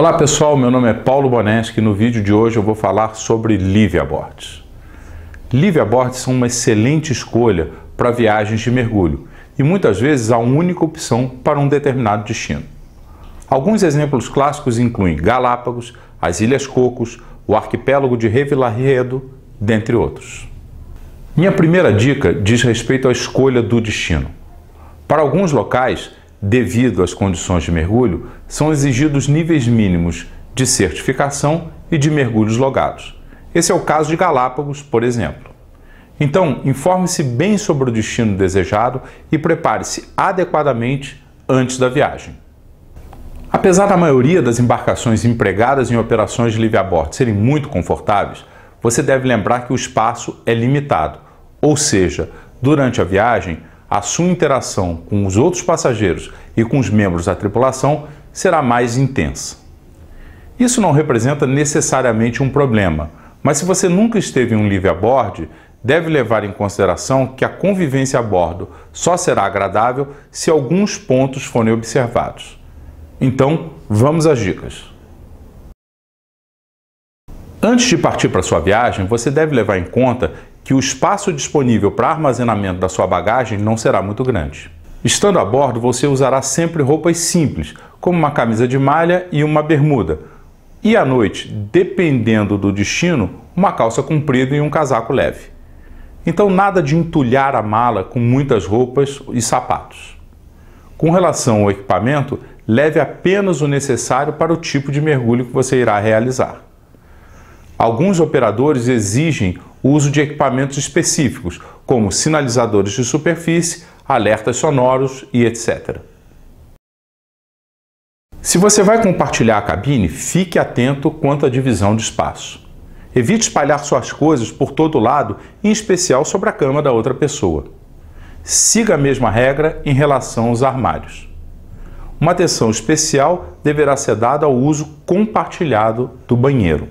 Olá pessoal, meu nome é Paulo Boneschi e no vídeo de hoje eu vou falar sobre Livia Bortes. a Bortes são é uma excelente escolha para viagens de mergulho e muitas vezes a única opção para um determinado destino. Alguns exemplos clássicos incluem Galápagos, as Ilhas Cocos, o arquipélago de Revillaredo, dentre outros. Minha primeira dica diz respeito à escolha do destino. Para alguns locais, Devido às condições de mergulho, são exigidos níveis mínimos de certificação e de mergulhos logados. Esse é o caso de Galápagos, por exemplo. Então, informe-se bem sobre o destino desejado e prepare-se adequadamente antes da viagem. Apesar da maioria das embarcações empregadas em operações de livre a bordo serem muito confortáveis, você deve lembrar que o espaço é limitado, ou seja, durante a viagem a sua interação com os outros passageiros e com os membros da tripulação será mais intensa. Isso não representa necessariamente um problema, mas se você nunca esteve em um livre a bordo, deve levar em consideração que a convivência a bordo só será agradável se alguns pontos forem observados. Então, vamos às dicas. Antes de partir para sua viagem, você deve levar em conta que o espaço disponível para armazenamento da sua bagagem não será muito grande. Estando a bordo, você usará sempre roupas simples, como uma camisa de malha e uma bermuda. E à noite, dependendo do destino, uma calça comprida e um casaco leve. Então, nada de entulhar a mala com muitas roupas e sapatos. Com relação ao equipamento, leve apenas o necessário para o tipo de mergulho que você irá realizar. Alguns operadores exigem o uso de equipamentos específicos, como sinalizadores de superfície, alertas sonoros e etc. Se você vai compartilhar a cabine, fique atento quanto à divisão de espaço. Evite espalhar suas coisas por todo lado, em especial sobre a cama da outra pessoa. Siga a mesma regra em relação aos armários. Uma atenção especial deverá ser dada ao uso compartilhado do banheiro.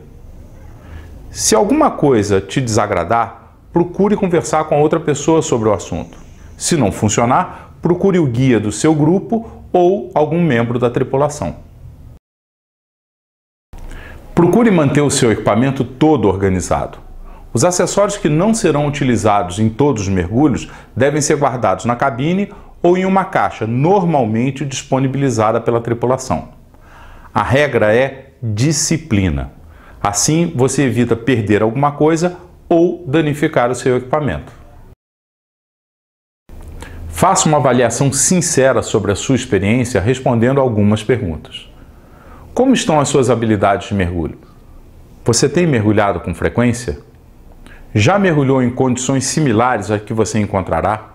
Se alguma coisa te desagradar, procure conversar com outra pessoa sobre o assunto. Se não funcionar, procure o guia do seu grupo ou algum membro da tripulação. Procure manter o seu equipamento todo organizado. Os acessórios que não serão utilizados em todos os mergulhos devem ser guardados na cabine ou em uma caixa normalmente disponibilizada pela tripulação. A regra é disciplina. Assim, você evita perder alguma coisa ou danificar o seu equipamento. Faça uma avaliação sincera sobre a sua experiência respondendo algumas perguntas. Como estão as suas habilidades de mergulho? Você tem mergulhado com frequência? Já mergulhou em condições similares às que você encontrará?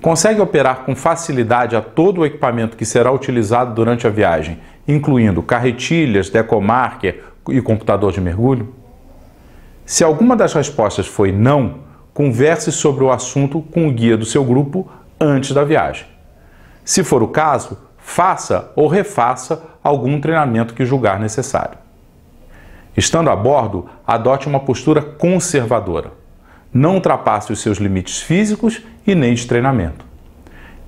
consegue operar com facilidade a todo o equipamento que será utilizado durante a viagem, incluindo carretilhas, decomarker e computador de mergulho? Se alguma das respostas foi não, converse sobre o assunto com o guia do seu grupo antes da viagem. Se for o caso, faça ou refaça algum treinamento que julgar necessário. Estando a bordo, adote uma postura conservadora. Não ultrapasse os seus limites físicos e nem de treinamento.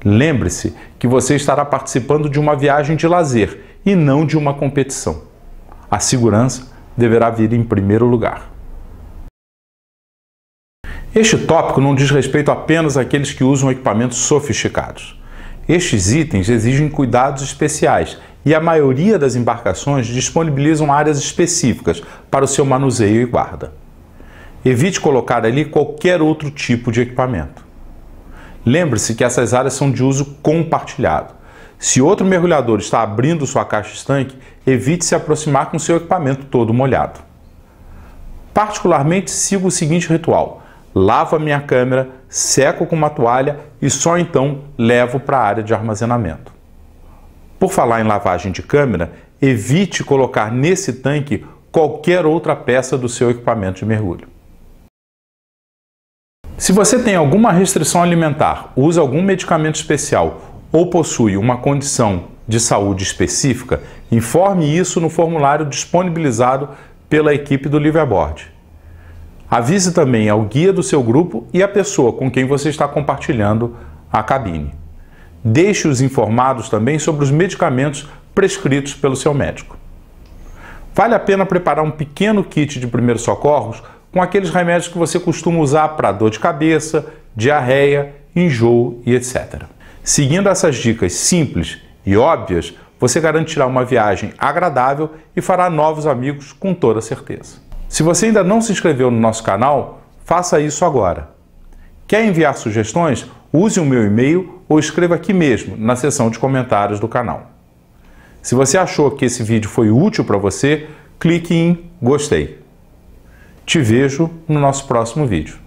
Lembre-se que você estará participando de uma viagem de lazer e não de uma competição. A segurança deverá vir em primeiro lugar. Este tópico não diz respeito apenas àqueles que usam equipamentos sofisticados. Estes itens exigem cuidados especiais e a maioria das embarcações disponibilizam áreas específicas para o seu manuseio e guarda. Evite colocar ali qualquer outro tipo de equipamento. Lembre-se que essas áreas são de uso compartilhado. Se outro mergulhador está abrindo sua caixa estanque, evite se aproximar com seu equipamento todo molhado. Particularmente, sigo o seguinte ritual: lavo a minha câmera, seco com uma toalha e só então levo para a área de armazenamento. Por falar em lavagem de câmera, evite colocar nesse tanque qualquer outra peça do seu equipamento de mergulho. Se você tem alguma restrição alimentar, usa algum medicamento especial ou possui uma condição de saúde específica, informe isso no formulário disponibilizado pela equipe do Liveaboard. Avise também ao guia do seu grupo e à pessoa com quem você está compartilhando a cabine. Deixe-os informados também sobre os medicamentos prescritos pelo seu médico. Vale a pena preparar um pequeno kit de primeiros socorros com aqueles remédios que você costuma usar para dor de cabeça, diarreia, enjoo e etc. Seguindo essas dicas simples e óbvias, você garantirá uma viagem agradável e fará novos amigos com toda certeza. Se você ainda não se inscreveu no nosso canal, faça isso agora. Quer enviar sugestões? Use o meu e-mail ou escreva aqui mesmo na seção de comentários do canal. Se você achou que esse vídeo foi útil para você, clique em gostei. Te vejo no nosso próximo vídeo.